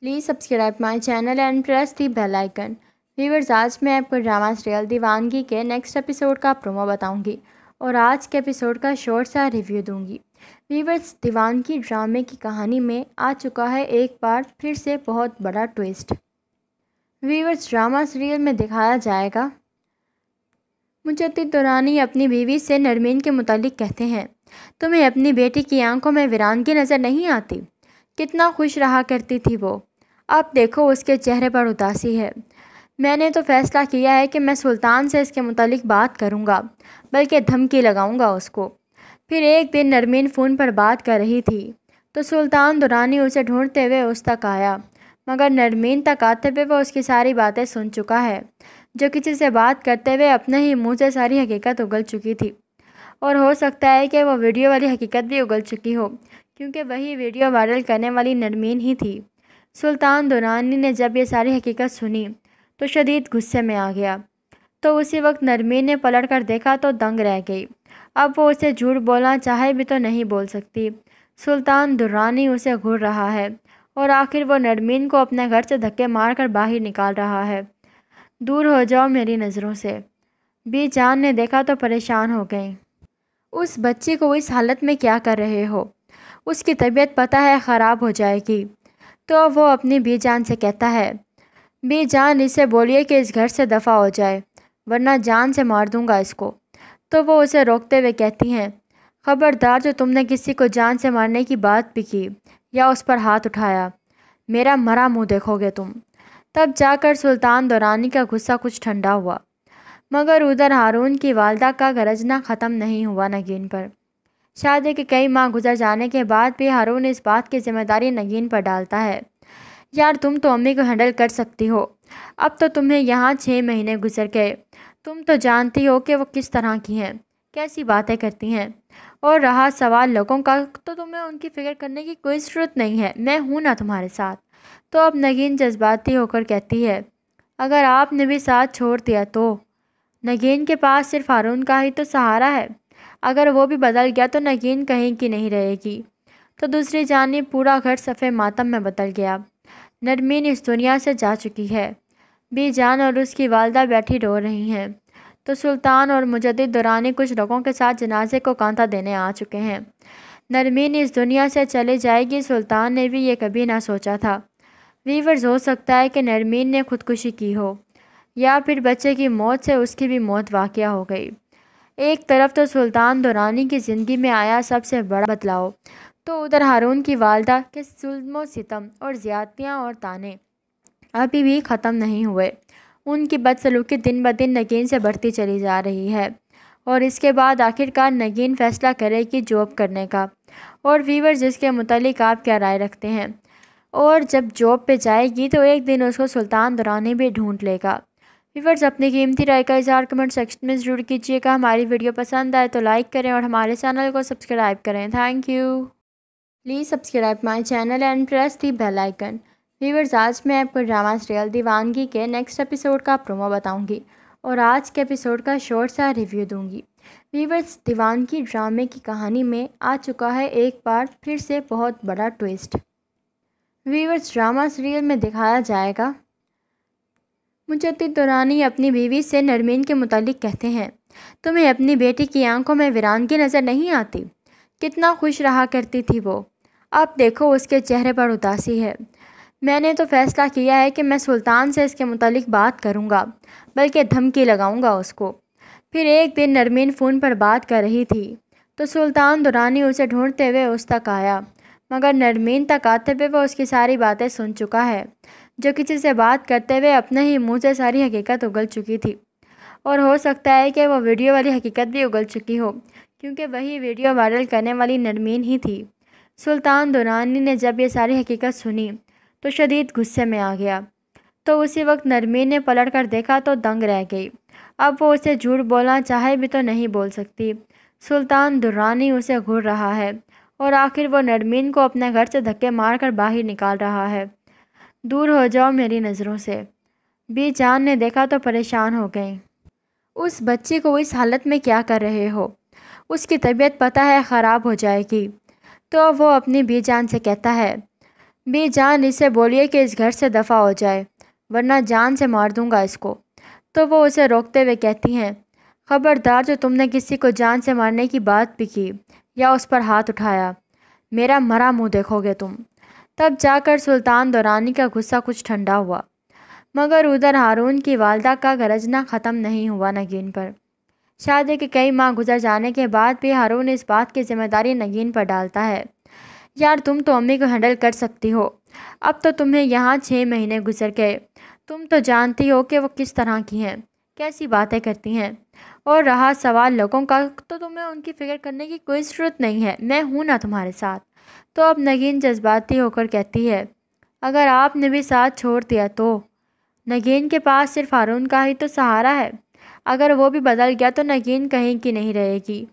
please subscribe my channel and press the bell icon viewers आज मैं आपको drama serial दीवानगी के नेक्स्ट एपिसोड का प्रोमो बताऊंगी और आज के एपिसोड का शॉर्ट सा रिव्यू दूंगी वीवर्स दीवानगी ड्रामे की कहानी में आ चुका है एक बार फिर से बहुत बड़ा ट्विस्ट वीवर्स ड्रामा सीरियल में दिखाया जाएगा मुजद्दिद दुरानी अपनी बीवी से नरमीन के मुतालिक कहते हैं तुम्हें अपनी बेटी की आंखों में वीरानगी नज़र नहीं आती कितना खुश रहा करती थी वो अब देखो उसके चेहरे पर उदासी है मैंने तो फ़ैसला किया है कि मैं सुल्तान से इसके मुतालिक बात करूँगा बल्कि धमकी लगाऊँगा उसको फिर एक दिन नरमीन फ़ोन पर बात कर रही थी तो सुल्तान दुरानी उसे ढूंढते हुए उस तक आया मगर नरमीन तक आते हुए वह उसकी सारी बातें सुन चुका है जो किसी से बात करते हुए अपने ही मुँह से सारी हकीकत उगल चुकी थी और हो सकता है कि वह वीडियो वाली हकीकत भी उगल चुकी हो क्योंकि वही वीडियो वायरल करने वाली नरमीन ही थी सुल्तान दुरानी ने जब ये सारी हकीकत सुनी तो शदीद गुस्से में आ गया तो उसी वक्त नरमीन ने पलट कर देखा तो दंग रह गई अब वो उसे झूठ बोलना चाहे भी तो नहीं बोल सकती सुल्तान दुरानी उसे घूर रहा है और आखिर वो नरमीन को अपने घर से धक्के मार कर बाहर निकाल रहा है दूर हो जाओ मेरी नज़रों से बी जान ने देखा तो परेशान हो गई उस बच्ची को इस हालत में क्या कर रहे हो उसकी तबीयत पता है ख़राब हो जाएगी तो वो अपनी बी जान से कहता है बी जान इसे बोलिए कि इस घर से दफ़ा हो जाए वरना जान से मार दूंगा इसको तो वो उसे रोकते हुए कहती हैं ख़बरदार जो तुमने किसी को जान से मारने की बात भी की या उस पर हाथ उठाया मेरा मरा मुंह देखोगे तुम तब जाकर सुल्तान दौरानी का गुस्सा कुछ ठंडा हुआ मगर उधर हारून की वालदा का गरजना ख़त्म नहीं हुआ नगीन पर शादी के कई माह गुजर जाने के बाद भी हारून इस बात की जिम्मेदारी नगीन पर डालता है यार तुम तो अम्मी को हैंडल कर सकती हो अब तो तुम्हें यहाँ छः महीने गुजर गए तुम तो जानती हो कि वो किस तरह की हैं कैसी बातें करती हैं और रहा सवाल लोगों का तो तुम्हें उनकी फ़िक्र करने की कोई ज़रूरत नहीं है मैं हूँ ना तुम्हारे साथ तो अब नगीन जज्बाती होकर कहती है अगर आपने भी साथ छोड़ दिया तो नगीन के पास सिर्फ हारून का ही तो सहारा है अगर वो भी बदल गया तो नगीन कहीं की नहीं रहेगी तो दूसरी जानी पूरा घर सफ़े मातम में बदल गया नरमीन इस दुनिया से जा चुकी है बी जान और उसकी वालदा बैठी रो रही हैं तो सुल्तान और मुजद दुरानी कुछ लोगों के साथ जनाजे को कांता देने आ चुके हैं नरमीन इस दुनिया से चले जाएगी सुल्तान ने भी ये कभी ना सोचा था वीवर्स हो सकता है कि नरमीन ने खुदकुशी की हो या फिर बच्चे की मौत से उसकी भी मौत वाक़ हो गई एक तरफ तो सुल्तान दुरानी की ज़िंदगी में आया सबसे बड़ा बदलाव तो उधर हारून की वालदा के जुल्म सितम और ज़्यादतियाँ और ताने अभी भी ख़त्म नहीं हुए उनकी बदसलूकी दिन ब दिन नगीन से बढ़ती चली जा रही है और इसके बाद आखिरकार नगीन फैसला करे कि जॉब करने का और वीवर जिसके मतलब आप क्या राय रखते हैं और जब जॉब पे जाएगी तो एक दिन उसको सुल्तान दुरानी भी ढूंढ लेगा व्यूवर्स अपनी कीमती राय का इजहार कमेंट सेक्शन में ज़रूर कीजिएगा हमारी वीडियो पसंद आए तो लाइक करें और हमारे चैनल को सब्सक्राइब करें thank you please subscribe my channel and press the bell icon viewers आज मैं आपको ड्रामा सीरियल दीवानगी के नेक्स्ट एपिसोड का प्रोमो बताऊँगी और आज के एपिसोड का शॉर्ट सा रिव्यू दूंगी व्यूवर्स दीवानगी ड्रामे की कहानी में आ चुका है एक बार फिर से बहुत बड़ा ट्विस्ट व्यूवर्स ड्रामा सीरियल में दिखाया जाएगा मुजद्दिद दुरानी अपनी बीवी से नरमीन के मुतालिक कहते हैं तुम्हें अपनी बेटी की आंखों में वीरानगी नज़र नहीं आती कितना खुश रहा करती थी वो अब देखो उसके चेहरे पर उदासी है मैंने तो फ़ैसला किया है कि मैं सुल्तान से इसके मुतालिक बात करूँगा बल्कि धमकी लगाऊँगा उसको फिर एक दिन नरमीन फ़ोन पर बात कर रही थी तो सुल्तान दुरानी उसे ढूंढते हुए उस तक आया मगर नरमीन तक आते हुए वह उसकी सारी बातें सुन चुका है जो किसी से बात करते हुए अपने ही मुंह से सारी हकीकत उगल चुकी थी और हो सकता है कि वो वीडियो वाली हकीकत भी उगल चुकी हो क्योंकि वही वीडियो वायरल करने वाली नरमीन ही थी सुल्तान दुरानी ने जब ये सारी हकीकत सुनी तो शदीद गुस्से में आ गया तो उसी वक्त नरमीन ने पलट कर देखा तो दंग रह गई अब वो उसे झूठ बोलना चाहे भी तो नहीं बोल सकती सुल्तान दुरानी उसे घूर रहा है और आखिर वो नरमीन को अपने घर से धक्के मारकर बाहर निकाल रहा है दूर हो जाओ मेरी नज़रों से बी जान ने देखा तो परेशान हो गई उस बच्ची को इस हालत में क्या कर रहे हो उसकी तबीयत पता है ख़राब हो जाएगी तो वो अपनी बी जान से कहता है बी जान इसे बोलिए कि इस घर से दफ़ा हो जाए वरना जान से मार दूंगा इसको तो वो उसे रोकते हुए कहती हैं ख़बरदार जो तुमने किसी को जान से मारने की बात भी की या उस पर हाथ उठाया मेरा मरा मुंह देखोगे तुम तब जाकर सुल्तान दौरानी का गुस्सा कुछ ठंडा हुआ मगर उधर हारून की वालदा का गरजना ख़त्म नहीं हुआ नगीन पर शादी के कई माह गुजर जाने के बाद भी हारून इस बात की जिम्मेदारी नगीन पर डालता है यार तुम तो अम्मी को हैंडल कर सकती हो अब तो तुम्हें यहाँ छः महीने गुजर गए तुम तो जानती हो कि वो किस तरह की हैं कैसी बातें करती हैं और रहा सवाल लोगों का तो तुम्हें उनकी फ़िक्र करने की कोई ज़रूरत नहीं है मैं हूँ ना तुम्हारे साथ तो अब नगीन जज्बाती होकर कहती है अगर आपने भी साथ छोड़ दिया तो नगीन के पास सिर्फ हारून का ही तो सहारा है अगर वो भी बदल गया तो नगीन कहीं की नहीं रहेगी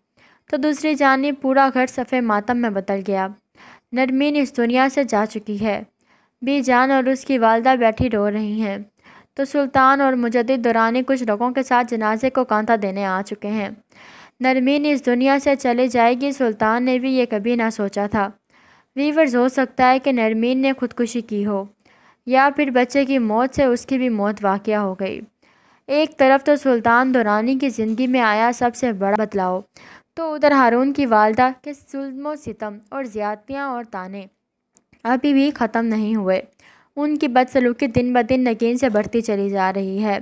तो दूसरी जान पूरा घर सफ़े मातम में बदल गया नरमीन इस दुनिया से जा चुकी है बी जान और उसकी वालदा बैठी रो रही हैं तो सुल्तान और मुजद दुरानी कुछ लोगों के साथ जनाजे को कांता देने आ चुके हैं नरमीन इस दुनिया से चले जाएगी सुल्तान ने भी ये कभी ना सोचा था वीवर्स हो सकता है कि नरमीन ने खुदकुशी की हो या फिर बच्चे की मौत से उसकी भी मौत वाक़ हो गई एक तरफ तो सुल्तान दुरानी की ज़िंदगी में आया सबसे बड़ा बदलाव तो उधर हारून की वालदा के जुल्म सितम और ज़्यादतियाँ और ताने अभी भी ख़त्म नहीं हुए उनकी बदसलूकी दिन ब दिन नगीन से बढ़ती चली जा रही है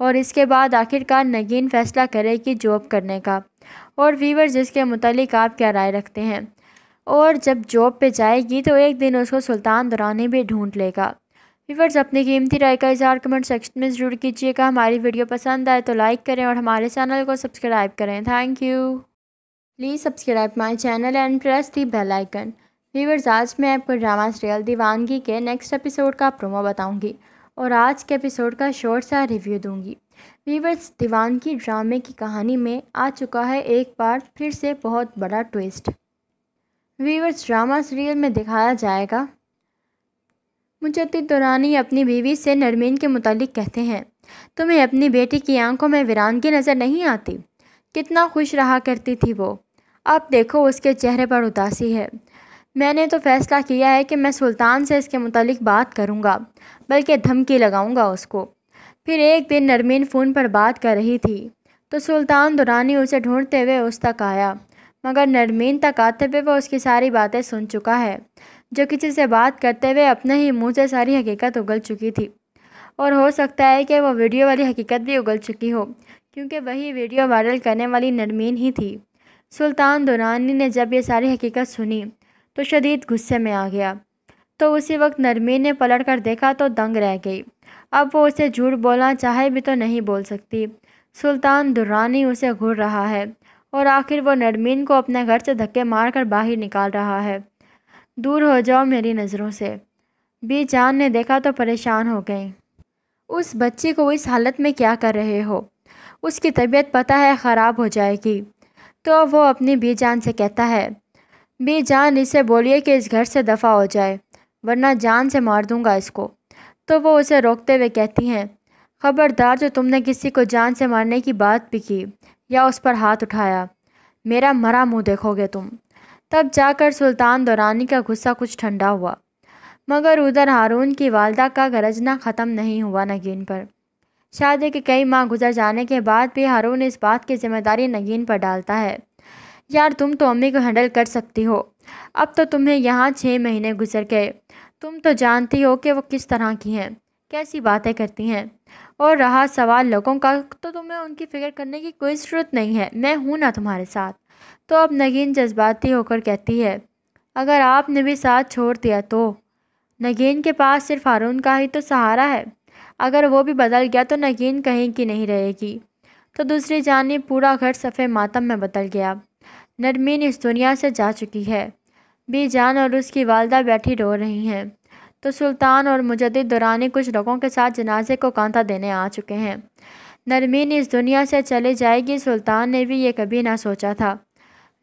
और इसके बाद आखिरकार नगीन फैसला करे कि जॉब करने का और वीवर जिसके मुतलिक आप क्या राय रखते हैं और जब जॉब पे जाएगी तो एक दिन उसको सुल्तान दुरानी भी ढूंढ लेगा व्यूवर्स अपनी कीमती राय का इजहार कमेंट सेक्शन में ज़रूर कीजिएगा हमारी वीडियो पसंद आए तो लाइक करें और हमारे चैनल को सब्सक्राइब करें thank you please subscribe my channel and press the bell icon viewers आज मैं आपको ड्रामा सीरियल दीवानगी के नेक्स्ट एपिसोड का प्रोमो बताऊँगी और आज के एपिसोड का शॉर्ट सा रिव्यू दूंगी व्यूवर्स दीवानगी ड्रामे की कहानी में आ चुका है एक बार फिर से बहुत बड़ा ट्विस्ट वीवर्स ड्रामा सीरियल में दिखाया जाएगा मुजद्दीद दुरानी अपनी बीवी से नरमीन के मुतालिक कहते हैं तुम्हें अपनी बेटी की आंखों में वीरानगी नज़र नहीं आती कितना खुश रहा करती थी वो अब देखो उसके चेहरे पर उदासी है मैंने तो फ़ैसला किया है कि मैं सुल्तान से इसके मुतालिक बात करूँगा बल्कि धमकी लगाऊँगा उसको फिर एक दिन नरमीन फ़ोन पर बात कर रही थी तो सुल्तान दुरानी उसे ढूंढते हुए उस तक आया मगर नरमीन तक आते हुए वो उसकी सारी बातें सुन चुका है जो किसी से बात करते हुए अपने ही मुंह से सारी हकीकत उगल चुकी थी और हो सकता है कि वह वीडियो वाली हकीकत भी उगल चुकी हो क्योंकि वही वीडियो वायरल करने वाली नरमीन ही थी सुल्तान दुरानी ने जब ये सारी हकीकत सुनी तो शदीद गुस्से में आ गया तो उसी वक्त नरमीन ने पलट कर देखा तो दंग रह गई अब वो उसे झूठ बोलना चाहे भी तो नहीं बोल सकती सुल्तान दुरानी उसे घूर रहा है और आखिर वो नरमीन को अपने घर से धक्के मार कर बाहर निकाल रहा है दूर हो जाओ मेरी नज़रों से बी जान ने देखा तो परेशान हो गई उस बच्ची को इस हालत में क्या कर रहे हो उसकी तबीयत पता है ख़राब हो जाएगी तो वो अपनी बी जान से कहता है बी जान इसे बोलिए कि इस घर से दफ़ा हो जाए वरना जान से मार दूंगा इसको तो वो उसे रोकते हुए कहती हैं ख़बरदार जो तुमने किसी को जान से मारने की बात भी की या उस पर हाथ उठाया मेरा मरा मुंह देखोगे तुम तब जाकर सुल्तान दौरानी का गुस्सा कुछ ठंडा हुआ मगर उधर हारून की वालदा का गरजना ख़त्म नहीं हुआ नगीन पर शादी के कई माह गुजर जाने के बाद भी हारून इस बात की जिम्मेदारी नगीन पर डालता है यार तुम तो अम्मी को हैंडल कर सकती हो अब तो तुम्हें यहाँ छः महीने गुजर गए तुम तो जानती हो कि वो किस तरह की हैं कैसी बातें करती हैं और रहा सवाल लोगों का तो तुम्हें उनकी फ़िक्र करने की कोई ज़रूरत नहीं है मैं हूँ ना तुम्हारे साथ तो अब नगीन जज्बाती होकर कहती है अगर आपने भी साथ छोड़ दिया तो नगीन के पास सिर्फ हारून का ही तो सहारा है अगर वो भी बदल गया तो नगीन कहीं की नहीं रहेगी तो दूसरी जानी पूरा घर सफ़े मातम में बदल गया नरमीन इस दुनिया से जा चुकी है बीजान और उसकी वालदा बैठी रो रही हैं तो सुल्तान और मुजद दुरानी कुछ लोगों के साथ जनाजे को कांता देने आ चुके हैं नरमीन इस दुनिया से चले जाएगी सुल्तान ने भी ये कभी ना सोचा था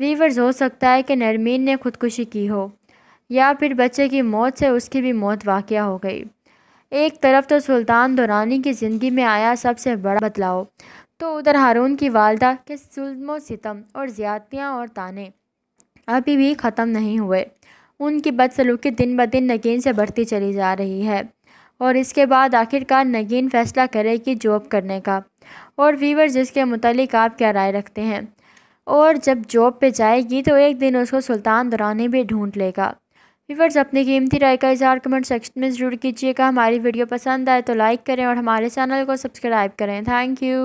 वीवर्स हो सकता है कि नरमीन ने खुदकुशी की हो या फिर बच्चे की मौत से उसकी भी मौत वाक़ हो गई एक तरफ तो सुल्तान दुरानी की ज़िंदगी में आया सबसे बड़ा बदलाव तो उधर हारून की वालदा के जुल्म सितम और ज़्यादतियाँ और ताने अभी भी ख़त्म नहीं हुए उनकी बदसलूकी दिन ब दिन नगीन से बढ़ती चली जा रही है और इसके बाद आखिरकार नगीन फैसला करे कि जॉब करने का और वीवर जिसके मुतलिक आप क्या राय रखते हैं और जब जॉब पे जाएगी तो एक दिन उसको सुल्तान दुरानी भी ढूंढ लेगा वीवर्स अपनी कीमती राय का इजहार कमेंट सेक्शन में ज़रूर कीजिएगा हमारी वीडियो पसंद आए तो लाइक करें और हमारे चैनल को सब्सक्राइब करें thank you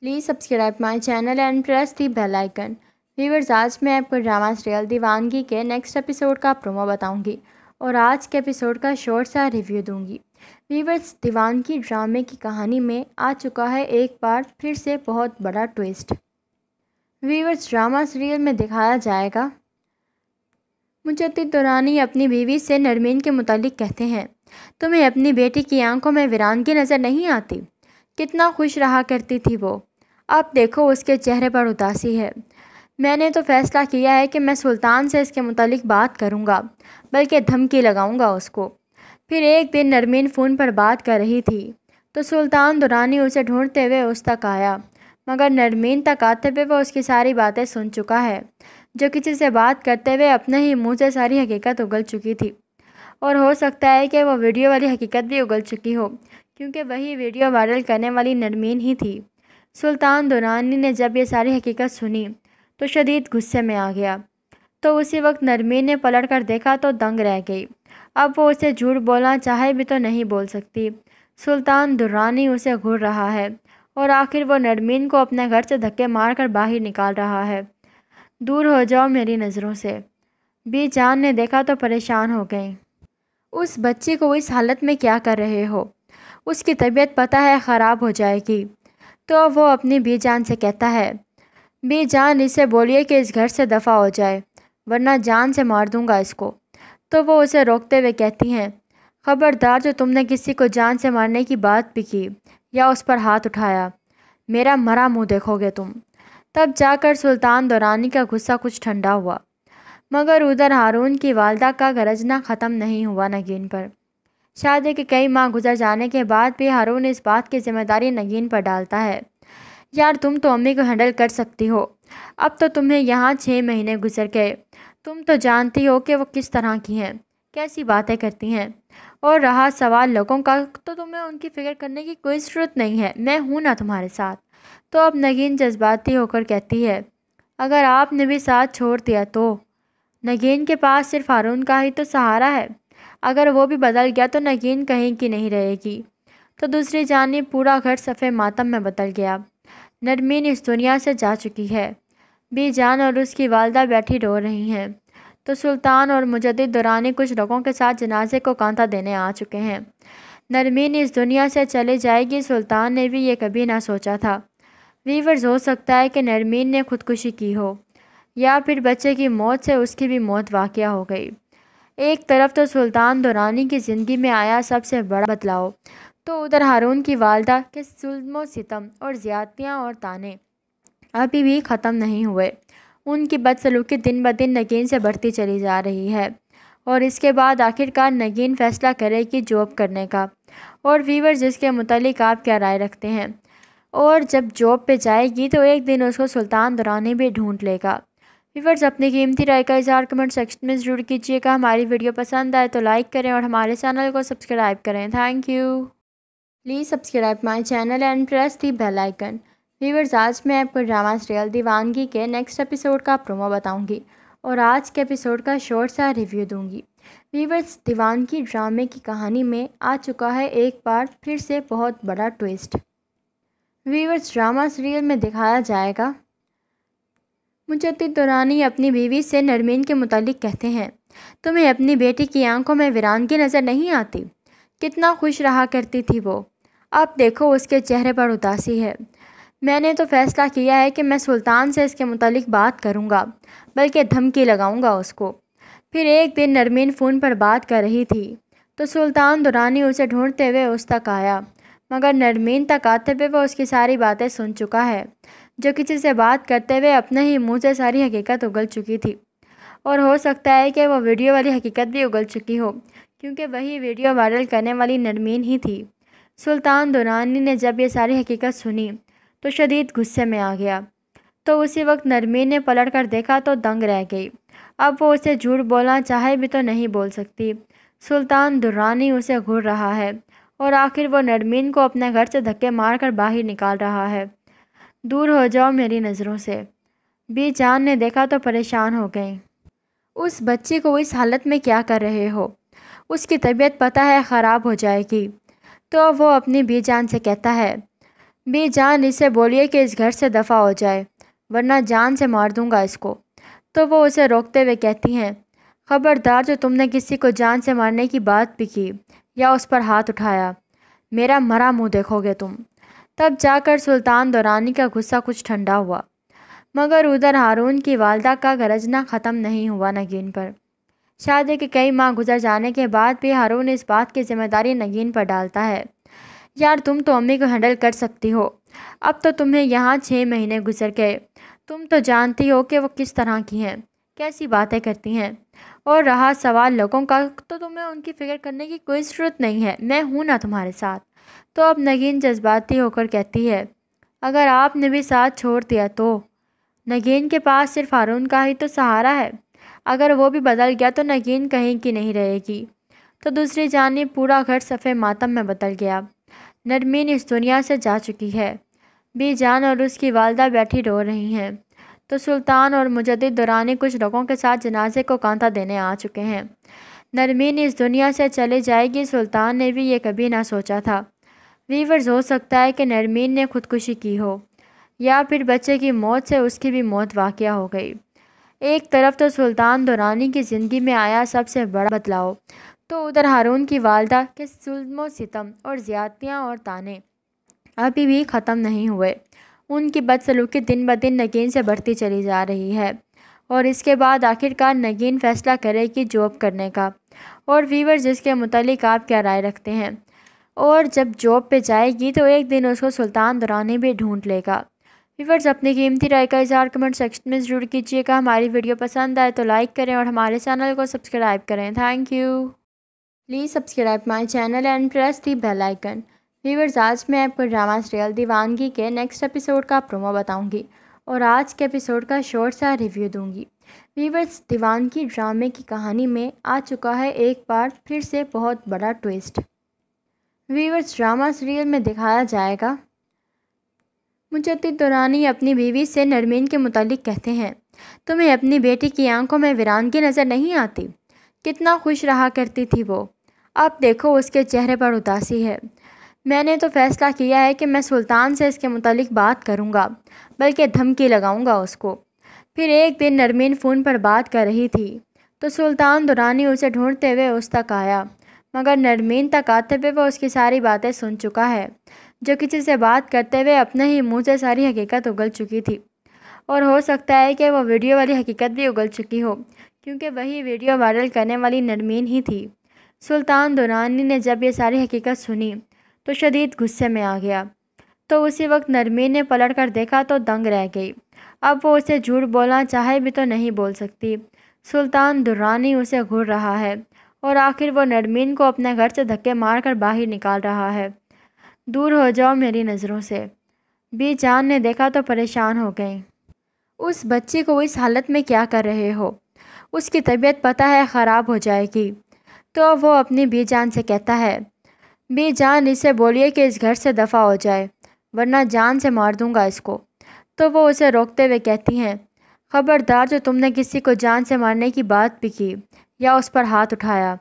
please subscribe my channel and press the bell icon viewers आज मैं आपको ड्रामा सीरियल दीवानगी के नेक्स्ट एपिसोड का प्रोमो बताऊंगी और आज के एपिसोड का शॉर्ट सा रिव्यू दूंगी वीवर्स दीवानगी ड्रामे की कहानी में आ चुका है एक बार फिर से बहुत बड़ा ट्विस्ट वीवर्स ड्रामा सीरियल में दिखाया जाएगा मुजद्दीद दुरानी अपनी बीवी से नरमीन के मुतालिक कहते हैं तुम्हें अपनी बेटी की आंखों में वीरानगी नज़र नहीं आती कितना खुश रहा करती थी वो अब देखो उसके चेहरे पर उदासी है मैंने तो फ़ैसला किया है कि मैं सुल्तान से इसके मुतालिक बात करूँगा बल्कि धमकी लगाऊँगा उसको फिर एक दिन नरमीन फ़ोन पर बात कर रही थी तो सुल्तान दुरानी उसे ढूंढते हुए उस तक आया मगर नरमीन तक आते हुए वह उसकी सारी बातें सुन चुका है जो किसी से बात करते हुए अपने ही मुँह से सारी हकीकत उगल चुकी थी और हो सकता है कि वो वीडियो वाली हकीकत भी उगल चुकी हो क्योंकि वही वीडियो वायरल करने वाली नरमीन ही थी सुल्तान दुरानी ने जब ये सारी हकीकत सुनी तो शदीद गुस्से में आ गया तो उसी वक्त नरमीन ने पलट कर देखा तो दंग रह गई अब वो उसे झूठ बोलना चाहे भी तो नहीं बोल सकती सुल्तान दुर्रानी उसे घूर रहा है और आखिर वो नरमीन को अपने घर से धक्के मार कर बाहर निकाल रहा है दूर हो जाओ मेरी नज़रों से बी जान ने देखा तो परेशान हो गई उस बच्ची को इस हालत में क्या कर रहे हो उसकी तबीयत पता है ख़राब हो जाएगी तो वो अपनी बी जान से कहता है भी जान इसे बोलिए कि इस घर से दफ़ा हो जाए वरना जान से मार दूंगा इसको तो वो उसे रोकते हुए कहती हैं ख़बरदार जो तुमने किसी को जान से मारने की बात भी की या उस पर हाथ उठाया मेरा मरा मुंह देखोगे तुम तब जाकर सुल्तान दौरानी का गुस्सा कुछ ठंडा हुआ मगर उधर हारून की वालदा का गरजना ख़त्म नहीं हुआ नगीन पर शादी के कई माह गुजर जाने के बाद भी हारून इस बात की जिम्मेदारी नगीन पर डालता है यार तुम तो अम्मी को हैंडल कर सकती हो अब तो तुम्हें यहाँ छः महीने गुजर गए तुम तो जानती हो कि वो किस तरह की हैं कैसी बातें करती हैं और रहा सवाल लोगों का तो तुम्हें उनकी फ़िक्र करने की कोई ज़रूरत नहीं है मैं हूँ ना तुम्हारे साथ तो अब नगीन जज्बाती होकर कहती है अगर आपने भी साथ छोड़ दिया तो नगीन के पास सिर्फ हारून का ही तो सहारा है अगर वो भी बदल गया तो नगीन कहीं की नहीं रहेगी तो दूसरी जानब पूरा घर सफ़े मातम में बदल गया नरमीन इस दुनिया से जा चुकी है बीजान और उसकी वालदा बैठी रो रही हैं तो सुल्तान और मुजद दुरानी कुछ लोगों के साथ जनाजे को कांता देने आ चुके हैं नरमीन इस दुनिया से चले जाएगी सुल्तान ने भी ये कभी ना सोचा था वीवर्स हो सकता है कि नरमीन ने खुदकुशी की हो या फिर बच्चे की मौत से उसकी भी मौत वाक़ हो गई एक तरफ तो सुल्तान दुरानी की ज़िंदगी में आया सबसे बड़ा बदलाव तो उधर हारून की वालदा के सुलमो सितम और ज़्यादतियाँ और ताने अभी भी ख़त्म नहीं हुए उनकी बदसलूकी दिन ब दिन नगीन से बढ़ती चली जा रही है और इसके बाद आखिरकार नगीन फैसला करे कि जॉब करने का और वीवर जिसके मतलब आप क्या राय रखते हैं और जब जॉब पे जाएगी तो एक दिन उसको सुल्तान दुरानी भी ढूंढ लेगा वीवर्स अपनी कीमती राय का इजहार कमेंट सेक्शन में ज़रूर कीजिएगा हमारी वीडियो पसंद आए तो लाइक करें और हमारे चैनल को सब्सक्राइब करें thank you please subscribe my channel and press the bell icon viewers आज मैं आपको ड्रामा सीरियल दीवानगी के नेक्स्ट एपिसोड का प्रोमो बताऊंगी और आज के एपिसोड का शॉर्ट सा रिव्यू दूंगी व्यूवर्स दीवानगी ड्रामे की कहानी में आ चुका है एक बार फिर से बहुत बड़ा ट्विस्ट व्यूवर्स ड्रामा सीरियल में दिखाया जाएगा मुजद्दी दुरानी अपनी बीवी से नरमीन के मुतालिक कहते हैं तुम्हें अपनी बेटी की आंखों में वीरानगी नज़र नहीं आती कितना खुश रहा करती थी वो अब देखो उसके चेहरे पर उदासी है मैंने तो फ़ैसला किया है कि मैं सुल्तान से इसके मुतालिक बात करूँगा बल्कि धमकी लगाऊँगा उसको फिर एक दिन नरमीन फ़ोन पर बात कर रही थी तो सुल्तान दुरानी उसे ढूंढते हुए उस तक आया मगर नरमीन तक आते हुए वह उसकी सारी बातें सुन चुका है जो किसी से बात करते हुए अपने ही मुँह से सारी हकीकत उगल चुकी थी और हो सकता है कि वह वीडियो वाली हकीकत भी उगल चुकी हो क्योंकि वही वीडियो वायरल करने वाली नरमीन ही थी सुल्तान दुरानी ने जब ये सारी हकीकत सुनी तो शदीद गुस्से में आ गया तो उसी वक्त नरमीन ने पलट कर देखा तो दंग रह गई अब वो उसे झूठ बोलना चाहे भी तो नहीं बोल सकती सुल्तान दुरानी उसे घूर रहा है और आखिर वो नरमीन को अपने घर से धक्के मार कर बाहर निकाल रहा है दूर हो जाओ मेरी नज़रों से बी जान ने देखा तो परेशान हो गई उस बच्ची को इस हालत में क्या कर रहे हो उसकी तबीयत पता है ख़राब हो जाएगी तो वो अपनी बेजान से कहता है बेजान इसे बोलिए कि इस घर से दफ़ा हो जाए वरना जान से मार दूंगा इसको तो वो उसे रोकते हुए कहती हैं ख़बरदार जो तुमने किसी को जान से मारने की बात भी की या उस पर हाथ उठाया मेरा मरा मुंह देखोगे तुम तब जाकर सुल्तान दौरानी का गुस्सा कुछ ठंडा हुआ मगर उधर हारून की वालदा का गरजना ख़त्म नहीं हुआ नगीन पर शादी के कई माह गुजर जाने के बाद भी हारून इस बात की जिम्मेदारी नगीन पर डालता है यार तुम तो अम्मी को हैंडल कर सकती हो अब तो तुम्हें यहाँ छः महीने गुजर गए तुम तो जानती हो कि वो किस तरह की हैं कैसी बातें करती हैं और रहा सवाल लोगों का तो तुम्हें उनकी फ़िक्र करने की कोई ज़रूरत नहीं है मैं हूँ ना तुम्हारे साथ तो अब नगीन जज्बाती होकर कहती है अगर आपने भी साथ छोड़ दिया तो नगीन के पास सिर्फ हारून का ही तो सहारा है अगर वो भी बदल गया तो नगीन कहीं की नहीं रहेगी तो दूसरी जान पूरा घर सफ़े मातम में बदल गया नरमीन इस दुनिया से जा चुकी है बी जान और उसकी वालदा बैठी रो रही हैं तो सुल्तान और मुजद दुरानी कुछ लोगों के साथ जनाजे को कांता देने आ चुके हैं नरमीन इस दुनिया से चले जाएगी सुल्तान ने भी ये कभी ना सोचा था वीवर्स हो सकता है कि नरमीन ने खुदकुशी की हो या फिर बच्चे की मौत से उसकी भी मौत वाक़ हो गई एक तरफ तो सुल्तान दुरानी की ज़िंदगी में आया सबसे बड़ा बदलाव तो उधर हारून की वालदा के जुल्म सितम और ज़्यादतियाँ और ताने अभी भी ख़त्म नहीं हुए उनकी बदसलूकी दिन ब दिन नगीन से बढ़ती चली जा रही है और इसके बाद आखिरकार नगीन फैसला करे कि जॉब करने का और वीवर जिसके मुतलिक आप क्या राय रखते हैं और जब जॉब पे जाएगी तो एक दिन उसको सुल्तान दुरानी भी ढूंढ लेगा व्यूवर्स अपनी कीमती राय का इजहार कमेंट सेक्शन में ज़रूर कीजिएगा हमारी वीडियो पसंद आए तो लाइक करें और हमारे चैनल को सब्सक्राइब करें thank you please subscribe my channel and press the bell icon viewers आज मैं आपको ड्रामा सीरियल दीवानगी के नेक्स्ट एपिसोड का प्रोमो बताऊँगी और आज के एपिसोड का शॉर्ट सा रिव्यू दूँगी व्यूवर्स दीवानगी ड्रामे की कहानी में आ चुका है एक बार फिर से बहुत बड़ा ट्विस्ट व्यूवर्स ड्रामा सीरियल में दिखाया जाएगा मुजद्दिद दुरानी अपनी बीवी से नरमीन के मुतालिक कहते हैं तुम्हें अपनी बेटी की आंखों में वीरानगी नज़र नहीं आती कितना खुश रहा करती थी वो अब देखो उसके चेहरे पर उदासी है मैंने तो फ़ैसला किया है कि मैं सुल्तान से इसके मुतालिक बात करूँगा बल्कि धमकी लगाऊँगा उसको फिर एक दिन नरमीन फ़ोन पर बात कर रही थी तो सुल्तान दुरानी उसे ढूंढते हुए उस तक आया मगर नरमीन तक आते हुए वह उसकी सारी बातें सुन चुका है जो किसी से बात करते हुए अपने ही मुंह से सारी हकीकत उगल चुकी थी और हो सकता है कि वो वीडियो वाली हकीकत भी उगल चुकी हो क्योंकि वही वीडियो वायरल करने वाली नरमीन ही थी सुल्तान दुरानी ने जब ये सारी हकीकत सुनी तो शदीद गुस्से में आ गया तो उसी वक्त नरमीन ने पलट कर देखा तो दंग रह गई अब वो उसे झूठ बोलना चाहे भी तो नहीं बोल सकती सुल्तान दुरानी उसे घूर रहा है और आखिर वो नरमीन को अपने घर से धक्के मार कर बाहर निकाल रहा है दूर हो जाओ मेरी नज़रों से बी जान ने देखा तो परेशान हो गई उस बच्ची को इस हालत में क्या कर रहे हो उसकी तबीयत पता है ख़राब हो जाएगी तो वो अपनी बी जान से कहता है बी जान इसे बोलिए कि इस घर से दफ़ा हो जाए वरना जान से मार दूंगा इसको तो वो उसे रोकते हुए कहती हैं ख़बरदार जो तुमने किसी को जान से मारने की बात भी की या उस पर हाथ उठाया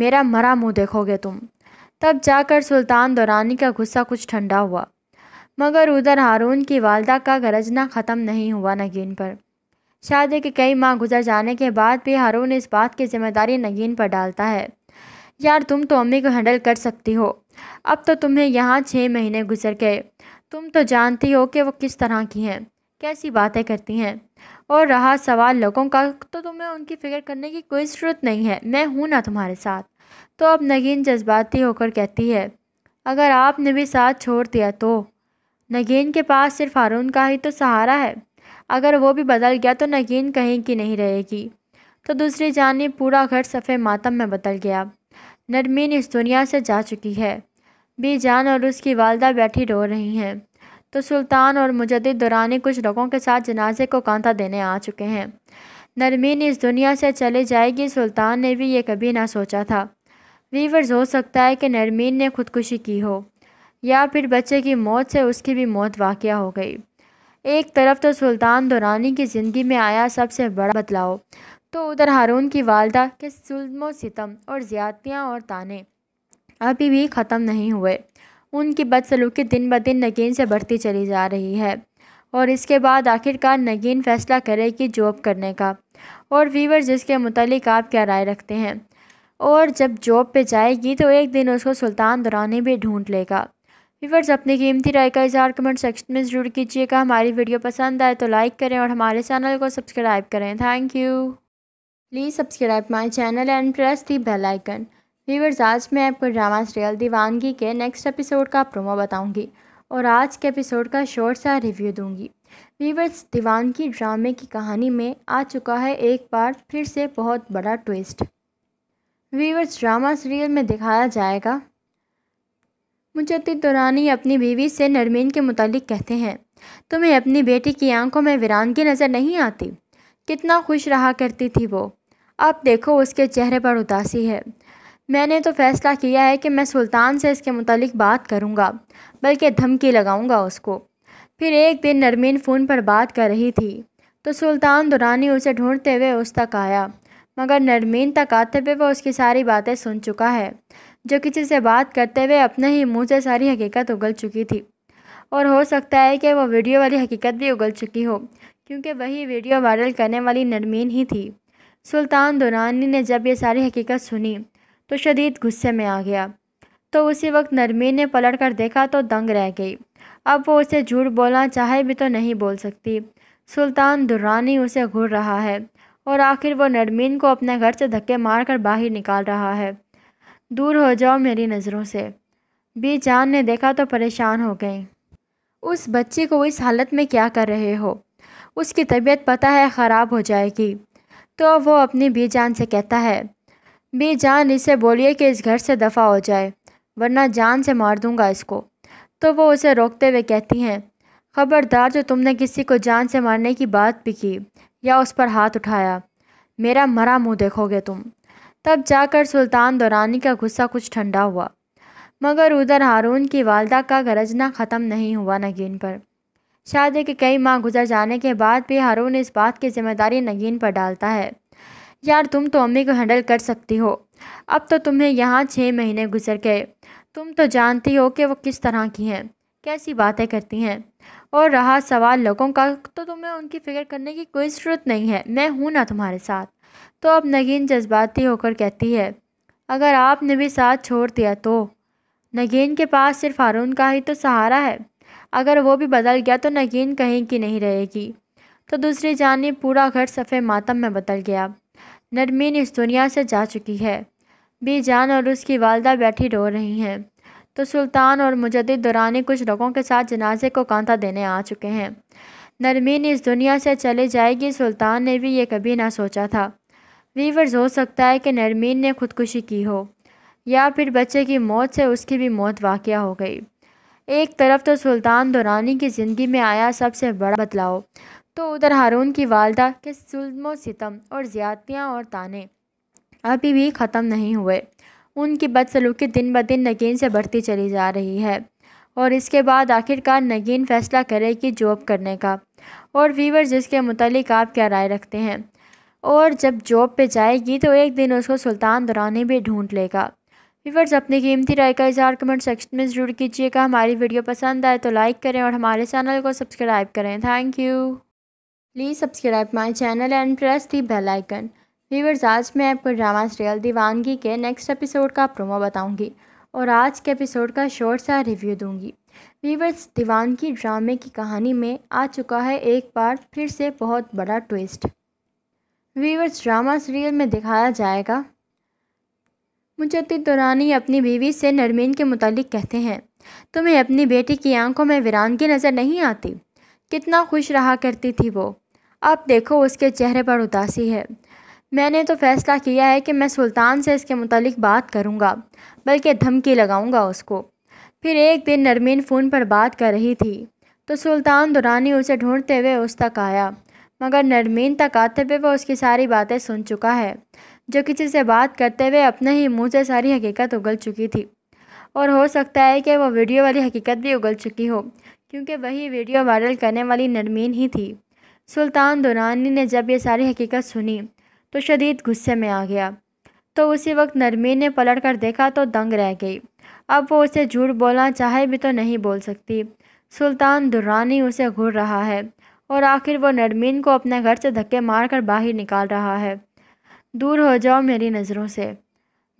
मेरा मरा मुंह देखोगे तुम तब जाकर सुल्तान दौरानी का गुस्सा कुछ ठंडा हुआ मगर उधर हारून की वालदा का गरजना ख़त्म नहीं हुआ नगीन पर शादी के कई माह गुजर जाने के बाद भी हारून इस बात की जिम्मेदारी नगीन पर डालता है यार तुम तो अम्मी को हैंडल कर सकती हो अब तो तुम्हें यहाँ छः महीने गुजर गए तुम तो जानती हो कि वो किस तरह की हैं कैसी बातें करती हैं और रहा सवाल लोगों का तो तुम्हें उनकी फ़िक्र करने की कोई ज़रूरत नहीं है मैं हूँ ना तुम्हारे साथ तो अब नगीन जज्बाती होकर कहती है अगर आपने भी साथ छोड़ दिया तो नगीन के पास सिर्फ हारून का ही तो सहारा है अगर वो भी बदल गया तो नगीन कहीं की नहीं रहेगी तो दूसरी जानी पूरा घर सफ़े मातम में बदल गया नरमीन इस दुनिया से जा चुकी है बी जान और उसकी वालदा बैठी रो रही हैं तो सुल्तान और मुजद दुरानी कुछ लोगों के साथ जनाजे को कांता देने आ चुके हैं नरमीन इस दुनिया से चले जाएगी सुल्तान ने भी ये कभी ना सोचा था वीवर्स हो सकता है कि नरमीन ने खुदकुशी की हो या फिर बच्चे की मौत से उसकी भी मौत वाक़ हो गई एक तरफ तो सुल्तान दुरानी की ज़िंदगी में आया सबसे बड़ा बदलाव तो उधर हारून की वालदा के सुलमो सितम और ज़्यादतियाँ और ताने अभी भी ख़त्म नहीं हुए उनकी बदसलूकी दिन ब दिन नगीन से बढ़ती चली जा रही है और इसके बाद आखिरकार नगीन फैसला करे कि जॉब करने का और वीवर जिसके मुतलिक आप क्या राय रखते हैं और जब जॉब पे जाएगी तो एक दिन उसको सुल्तान दुरानी भी ढूंढ लेगा व्यूवर्स अपनी कीमती राय का इजहार कमेंट सेक्शन में ज़रूर कीजिएगा हमारी वीडियो पसंद आए तो लाइक करें और हमारे चैनल को सब्सक्राइब करें thank you please subscribe my channel and press the bell icon viewers आज मैं आपको ड्रामा सीरियल दीवानगी के नेक्स्ट एपिसोड का प्रोमो बताऊँगी और आज के एपिसोड का शॉर्ट सा रिव्यू दूंगी व्यूवर्स दीवानगी ड्रामे की कहानी में आ चुका है एक बार फिर से बहुत बड़ा ट्विस्ट वीवर्स ड्रामा सीरियल में दिखाया जाएगा मुजद्दिद दुरानी अपनी बीवी से नरमीन के मुतालिक कहते हैं तुम्हें अपनी बेटी की आंखों में की नज़र नहीं आती कितना खुश रहा करती थी वो अब देखो उसके चेहरे पर उदासी है मैंने तो फ़ैसला किया है कि मैं सुल्तान से इसके मुतालिक बात करूँगा बल्कि धमकी लगाऊँगा उसको फिर एक दिन नरमीन फ़ोन पर बात कर रही थी तो सुल्तान दुरानी उसे ढूंढते हुए उस तक आया मगर नरमीन तक आते हुए वह उसकी सारी बातें सुन चुका है जो किसी से बात करते हुए अपने ही मुंह से सारी हकीकत उगल चुकी थी और हो सकता है कि वह वीडियो वाली हकीकत भी उगल चुकी हो क्योंकि वही वीडियो वायरल करने वाली नरमीन ही थी सुल्तान दुरानी ने जब ये सारी हकीकत सुनी तो शदीद गुस्से में आ गया तो उसी वक्त नरमीन ने पलट कर देखा तो दंग रह गई अब वो उसे झूठ बोलना चाहे भी तो नहीं बोल सकती सुल्तान दुरानी उसे घूर रहा है और आखिर वो नरमीन को अपने घर से धक्के मारकर बाहर निकाल रहा है दूर हो जाओ मेरी नज़रों से बी जान ने देखा तो परेशान हो गई उस बच्ची को इस हालत में क्या कर रहे हो उसकी तबीयत पता है ख़राब हो जाएगी तो वो अपनी बी जान से कहता है बी जान इसे बोलिए कि इस घर से दफ़ा हो जाए वरना जान से मार दूंगा इसको तो वो उसे रोकते हुए कहती हैं ख़बरदार जो तुमने किसी को जान से मारने की बात भी की या उस पर हाथ उठाया मेरा मरा मुंह देखोगे तुम तब जाकर सुल्तान दौरानी का गुस्सा कुछ ठंडा हुआ मगर उधर हारून की वालदा का गरजना ख़त्म नहीं हुआ नगीन पर शादी के कई माह गुजर जाने के बाद भी हारून इस बात की जिम्मेदारी नगीन पर डालता है यार तुम तो अम्मी को हैंडल कर सकती हो अब तो तुम्हें यहाँ छः महीने गुजर गए तुम तो जानती हो कि वो किस तरह की हैं कैसी बातें करती हैं और रहा सवाल लोगों का तो तुम्हें उनकी फ़िक्र करने की कोई ज़रूरत नहीं है मैं हूँ ना तुम्हारे साथ तो अब नगीन जज्बाती होकर कहती है अगर आपने भी साथ छोड़ दिया तो नगीन के पास सिर्फ हारून का ही तो सहारा है अगर वो भी बदल गया तो नगीन कहीं की नहीं रहेगी तो दूसरी जानी पूरा घर सफ़े मातम में बदल गया नरमीन इस दुनिया से जा चुकी है बीजान और उसकी वालदा बैठी रो रही हैं तो सुल्तान और मुजद दुरानी कुछ लोगों के साथ जनाजे को कांता देने आ चुके हैं नरमीन इस दुनिया से चले जाएगी सुल्तान ने भी ये कभी ना सोचा था वीवर्स हो सकता है कि नरमीन ने खुदकुशी की हो या फिर बच्चे की मौत से उसकी भी मौत वाक़ हो गई एक तरफ तो सुल्तान दुरानी की ज़िंदगी में आया सबसे बड़ा बदलाव तो उधर हारून की वालदा के जुल्म सितम और ज़्यादतियाँ और ताने अभी भी ख़त्म नहीं हुए उनकी बदसलूकी दिन ब दिन नगीन से बढ़ती चली जा रही है और इसके बाद आखिरकार नगीन फैसला करे कि जॉब करने का और वीवर जिसके मतलब आप क्या राय रखते हैं और जब जॉब पे जाएगी तो एक दिन उसको सुल्तान दुरानी भी ढूंढ लेगा वीवर्स अपनी कीमती राय का इजहार कमेंट सेक्शन में ज़रूर कीजिएगा हमारी वीडियो पसंद आए तो लाइक करें और हमारे चैनल को सब्सक्राइब करें thank you please subscribe my channel and press the bell icon viewers आज मैं आपको ड्रामा सीरियल दीवानगी के नेक्स्ट एपिसोड का प्रोमो बताऊंगी और आज के एपिसोड का शॉर्ट सा रिव्यू दूंगी वीवर्स दीवानगी ड्रामे की कहानी में आ चुका है एक बार फिर से बहुत बड़ा ट्विस्ट वीवर्स ड्रामा सीरियल में दिखाया जाएगा मुजद्दी दुरानी अपनी बीवी से नरमीन के मुतालिक कहते हैं तुम्हें अपनी बेटी की आंखों में वीरानगी नज़र नहीं आती कितना खुश रहा करती थी वो अब देखो उसके चेहरे पर उदासी है मैंने तो फ़ैसला किया है कि मैं सुल्तान से इसके मतलब बात करूँगा बल्कि धमकी लगाऊँगा उसको फिर एक दिन नरमीन फ़ोन पर बात कर रही थी तो सुल्तान दुरानी उसे ढूंढते हुए उस तक आया मगर नरमीन तक आते हुए वह उसकी सारी बातें सुन चुका है जो किसी से बात करते हुए अपने ही मुँह से सारी हकीकत उगल चुकी थी और हो सकता है कि वह वीडियो वाली हकीकत भी उगल चुकी हो क्योंकि वही वीडियो वायरल करने वाली नरमीन ही थी सुल्तान दुरानी ने जब ये सारी हकीकत सुनी तो शदीद गुस्से में आ गया तो उसी वक्त नरमीन ने पलट कर देखा तो दंग रह गई अब वो उसे झूठ बोलना चाहे भी तो नहीं बोल सकती सुल्तान दुर्रानी उसे घूर रहा है और आखिर वो नरमीन को अपने घर से धक्के मार कर बाहर निकाल रहा है दूर हो जाओ मेरी नज़रों से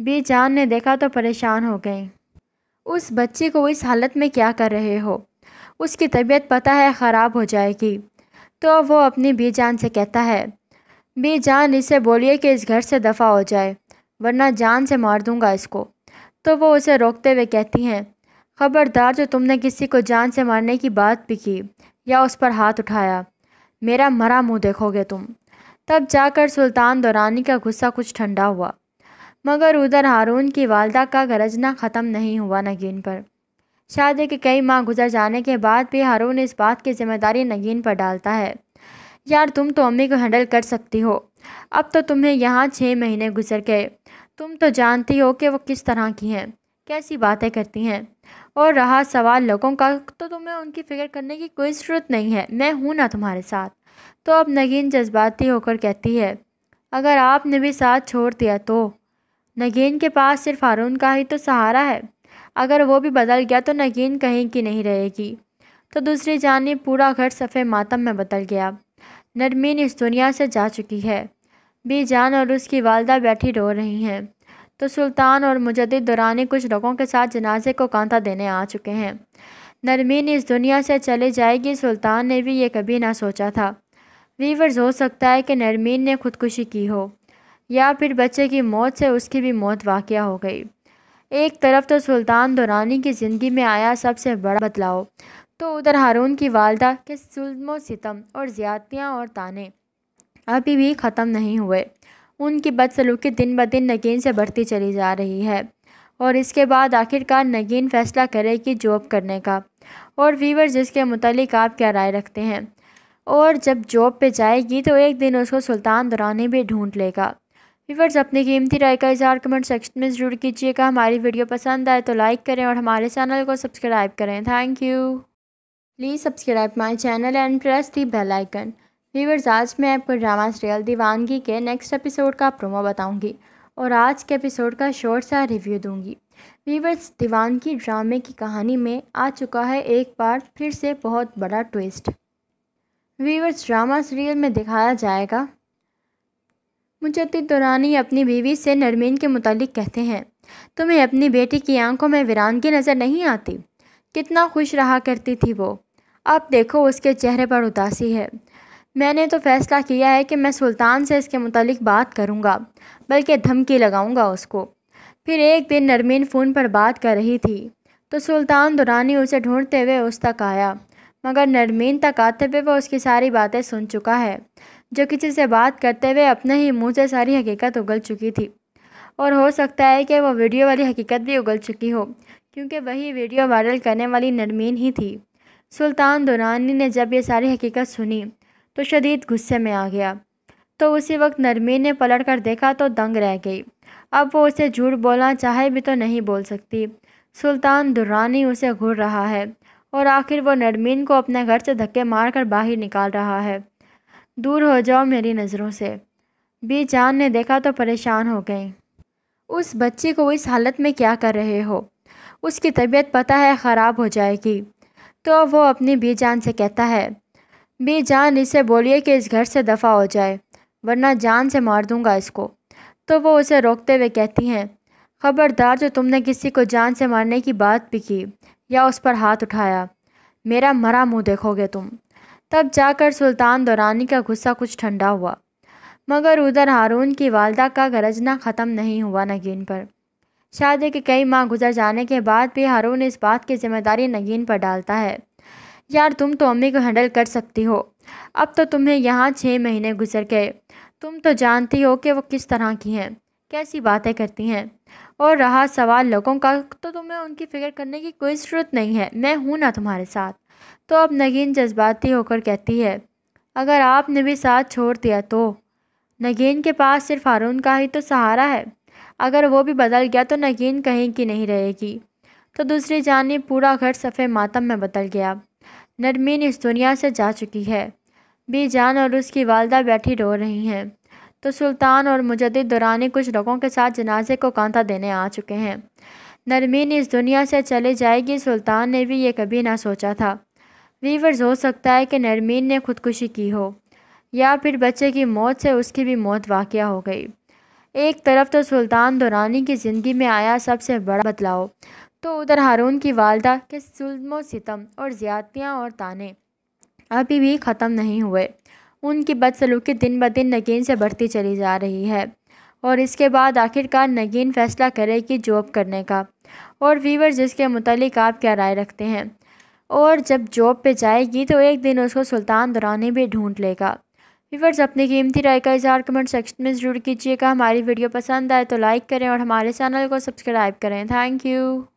बी जान ने देखा तो परेशान हो गई उस बच्ची को इस हालत में क्या कर रहे हो उसकी तबीयत पता है ख़राब हो जाएगी तो वो अपनी बी जान से कहता है भी जान इसे बोलिए कि इस घर से दफ़ा हो जाए वरना जान से मार दूंगा इसको तो वो उसे रोकते हुए कहती हैं ख़बरदार जो तुमने किसी को जान से मारने की बात भी की या उस पर हाथ उठाया मेरा मरा मुंह देखोगे तुम तब जाकर सुल्तान दौरानी का गुस्सा कुछ ठंडा हुआ मगर उधर हारून की वालदा का गरजना ख़त्म नहीं हुआ नगीन पर शादी के कई माह गुजर जाने के बाद भी हारून इस बात की जिम्मेदारी नगीन पर डालता है यार तुम तो अम्मी को हैंडल कर सकती हो अब तो तुम्हें यहाँ छः महीने गुजर गए तुम तो जानती हो कि वो किस तरह की हैं कैसी बातें करती हैं और रहा सवाल लोगों का तो तुम्हें उनकी फ़िक्र करने की कोई ज़रूरत नहीं है मैं हूँ ना तुम्हारे साथ तो अब नगीन जज्बाती होकर कहती है अगर आपने भी साथ छोड़ दिया तो नगीन के पास सिर्फ हारून का ही तो सहारा है अगर वो भी बदल गया तो नगीन कहीं की नहीं रहेगी तो दूसरी जानब पूरा घर सफ़े मातम में बदल गया नरमीन इस दुनिया से जा चुकी है बीजान और उसकी वालदा बैठी रो रही हैं तो सुल्तान और मुजद दुरानी कुछ लोगों के साथ जनाजे को कांता देने आ चुके हैं नरमीन इस दुनिया से चले जाएगी सुल्तान ने भी ये कभी ना सोचा था वीवर्स हो सकता है कि नरमीन ने खुदकुशी की हो या फिर बच्चे की मौत से उसकी भी मौत वाक़ हो गई एक तरफ तो सुल्तान दुरानी की ज़िंदगी में आया सबसे बड़ा बदलाव तो उधर हारून की वालदा के जुल्म सितम और ज़्यादतियाँ और ताने अभी भी ख़त्म नहीं हुए उनकी बदसलूकी दिन ब दिन नगीन से बढ़ती चली जा रही है और इसके बाद आखिरकार नगीन फैसला करे कि जॉब करने का और वीवर जिसके मतलब आप क्या राय रखते हैं और जब जॉब पे जाएगी तो एक दिन उसको सुल्तान दुरानी भी ढूंढ लेगा वीवर्स अपनी कीमती राय का इजहार कमेंट सेक्शन में ज़रूर कीजिएगा हमारी वीडियो पसंद आए तो लाइक करें और हमारे चैनल को सब्सक्राइब करें thank you please subscribe my channel and press the bell icon viewers आज मैं आपको ड्रामा सीरियल दीवानगी के नेक्स्ट एपिसोड का प्रोमो बताऊंगी और आज के एपिसोड का शॉर्ट सा रिव्यू दूंगी व्यूवर्स दीवानगी ड्रामे की कहानी में आ चुका है एक बार फिर से बहुत बड़ा ट्विस्ट व्यूवर्स ड्रामा सीरियल में दिखाया जाएगा मुजद्दी दुरानी अपनी बीवी से नरमीन के मुतालिक कहते हैं तुम्हें अपनी बेटी की आंखों में वीरानगी नज़र नहीं आती कितना खुश रहा करती थी वो अब देखो उसके चेहरे पर उदासी है मैंने तो फ़ैसला किया है कि मैं सुल्तान से इसके मुतालिक बात करूँगा बल्कि धमकी लगाऊँगा उसको फिर एक दिन नरमीन फ़ोन पर बात कर रही थी तो सुल्तान दुरानी उसे ढूंढते हुए उस तक आया मगर नरमीन तक आते हुए वह उसकी सारी बातें सुन चुका है जो किसी से बात करते हुए अपने ही मुँह से सारी हकीकत उगल चुकी थी और हो सकता है कि वह वीडियो वाली हकीकत भी उगल चुकी हो क्योंकि वही वीडियो वायरल करने वाली नरमीन ही थी सुल्तान दुरानी ने जब यह सारी हकीकत सुनी तो शदीद गुस्से में आ गया तो उसी वक्त नरमीन ने पलट कर देखा तो दंग रह गई अब वो उसे झूठ बोलना चाहे भी तो नहीं बोल सकती सुल्तान दुरानी उसे घूर रहा है और आखिर वो नरमीन को अपने घर से धक्के मार कर बाहर निकाल रहा है दूर हो जाओ मेरी नज़रों से बी जान ने देखा तो परेशान हो गई उस बच्ची को इस हालत में क्या कर रहे हो उसकी तबीयत पता है ख़राब हो जाएगी तो वो अपनी बेजान से कहता है बेजान इसे बोलिए कि इस घर से दफ़ा हो जाए वरना जान से मार दूंगा इसको तो वो उसे रोकते हुए कहती हैं ख़बरदार जो तुमने किसी को जान से मारने की बात भी की या उस पर हाथ उठाया मेरा मरा मुंह देखोगे तुम तब जाकर सुल्तान दौरानी का गुस्सा कुछ ठंडा हुआ मगर उधर हारून की वालदा का गरजना ख़त्म नहीं हुआ नगीन पर शादी के कई माह गुजर जाने के बाद भी हारून इस बात की जिम्मेदारी नगीन पर डालता है यार तुम तो अम्मी को हैंडल कर सकती हो अब तो तुम्हें यहाँ छः महीने गुजर गए तुम तो जानती हो कि वो किस तरह की हैं कैसी बातें करती हैं और रहा सवाल लोगों का तो तुम्हें उनकी फ़िक्र करने की कोई ज़रूरत नहीं है मैं हूँ ना तुम्हारे साथ तो अब नगीन जज्बाती होकर कहती है अगर आपने भी साथ छोड़ दिया तो नगीन के पास सिर्फ हारून का ही तो सहारा है अगर वो भी बदल गया तो नगीन कहीं की नहीं रहेगी तो दूसरी जानी पूरा घर सफ़े मातम में बदल गया नरमीन इस दुनिया से जा चुकी है बी जान और उसकी वालदा बैठी रो रही हैं तो सुल्तान और मुजद दुरानी कुछ लोगों के साथ जनाजे को कांता देने आ चुके हैं नरमीन इस दुनिया से चले जाएगी सुल्तान ने भी ये कभी ना सोचा था वीवर्स हो सकता है कि नरमीन ने खुदकुशी की हो या फिर बच्चे की मौत से उसकी भी मौत वाक़ हो गई एक तरफ तो सुल्तान दुरानी की ज़िंदगी में आया सबसे बड़ा बदलाव तो उधर हारून की वालदा के जुल्म सितम और ज़्यादतियाँ और ताने अभी भी ख़त्म नहीं हुए उनकी बदसलूकी दिन ब दिन नगीन से बढ़ती चली जा रही है और इसके बाद आखिरकार नगीन फैसला करेगी जॉब करने का और वीवर जिसके मतलब आप क्या राय रखते हैं और जब जॉब पे जाएगी तो एक दिन उसको सुल्तान दुरानी भी ढूंढ लेगा व्यूवर्स अपनी कीमती राय का इजहार कमेंट सेक्शन में ज़रूर कीजिएगा हमारी वीडियो पसंद आए तो लाइक करें और हमारे चैनल को सब्सक्राइब करें थैंक यू